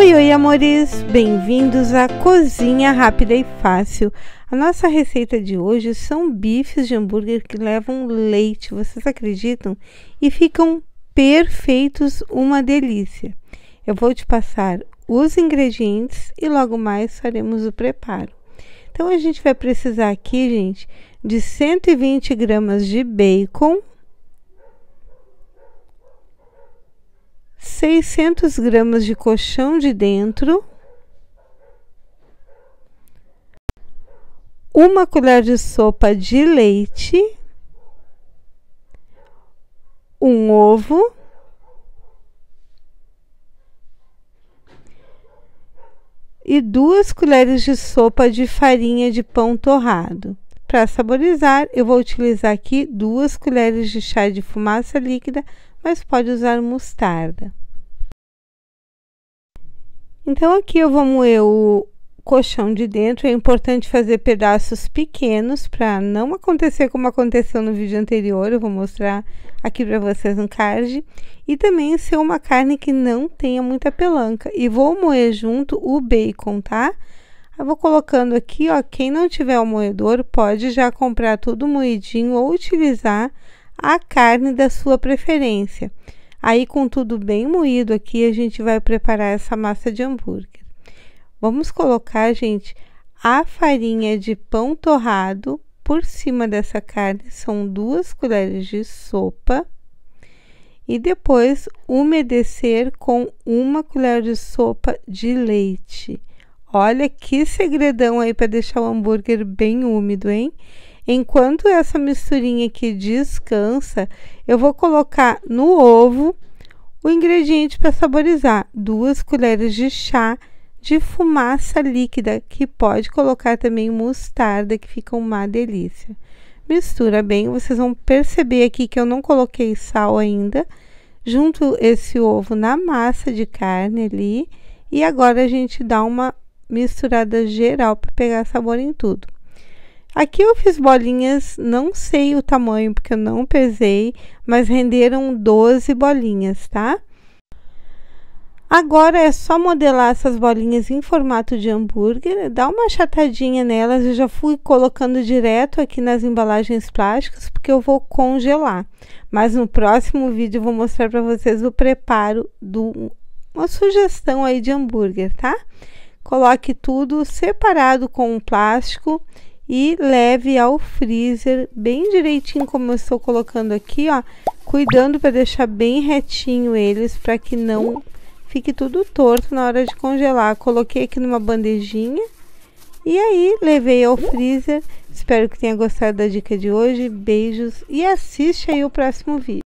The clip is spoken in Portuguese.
Oi, oi, amores! Bem-vindos à Cozinha Rápida e Fácil. A nossa receita de hoje são bifes de hambúrguer que levam leite, vocês acreditam? E ficam perfeitos, uma delícia. Eu vou te passar os ingredientes e logo mais faremos o preparo. Então, a gente vai precisar aqui, gente, de 120 gramas de bacon, 600 gramas de colchão de dentro, uma colher de sopa de leite, um ovo, e duas colheres de sopa de farinha de pão torrado. Para saborizar, eu vou utilizar aqui duas colheres de chá de fumaça líquida mas pode usar mostarda. Então aqui eu vou moer o colchão de dentro, é importante fazer pedaços pequenos para não acontecer como aconteceu no vídeo anterior, eu vou mostrar aqui para vocês no card. E também ser uma carne que não tenha muita pelanca. E vou moer junto o bacon, tá? Eu vou colocando aqui, ó, quem não tiver o moedor pode já comprar tudo moedinho ou utilizar a carne da sua preferência. Aí, com tudo bem moído aqui, a gente vai preparar essa massa de hambúrguer. Vamos colocar, gente, a farinha de pão torrado por cima dessa carne, são duas colheres de sopa. E depois umedecer com uma colher de sopa de leite. Olha que segredão aí para deixar o hambúrguer bem úmido, hein? Enquanto essa misturinha aqui descansa, eu vou colocar no ovo o ingrediente para saborizar: duas colheres de chá de fumaça líquida, que pode colocar também mostarda, que fica uma delícia. Mistura bem, vocês vão perceber aqui que eu não coloquei sal ainda. Junto esse ovo na massa de carne ali e agora a gente dá uma misturada geral para pegar sabor em tudo. Aqui eu fiz bolinhas, não sei o tamanho porque eu não pesei, mas renderam 12 bolinhas, tá? Agora é só modelar essas bolinhas em formato de hambúrguer, dar uma achatadinha nelas. Eu já fui colocando direto aqui nas embalagens plásticas porque eu vou congelar. Mas no próximo vídeo eu vou mostrar para vocês o preparo do uma sugestão aí de hambúrguer, tá? Coloque tudo separado com um plástico e leve ao freezer bem direitinho como eu estou colocando aqui, ó, cuidando para deixar bem retinho eles para que não fique tudo torto na hora de congelar. Coloquei aqui numa bandejinha e aí levei ao freezer. Espero que tenha gostado da dica de hoje. Beijos e assiste aí o próximo vídeo.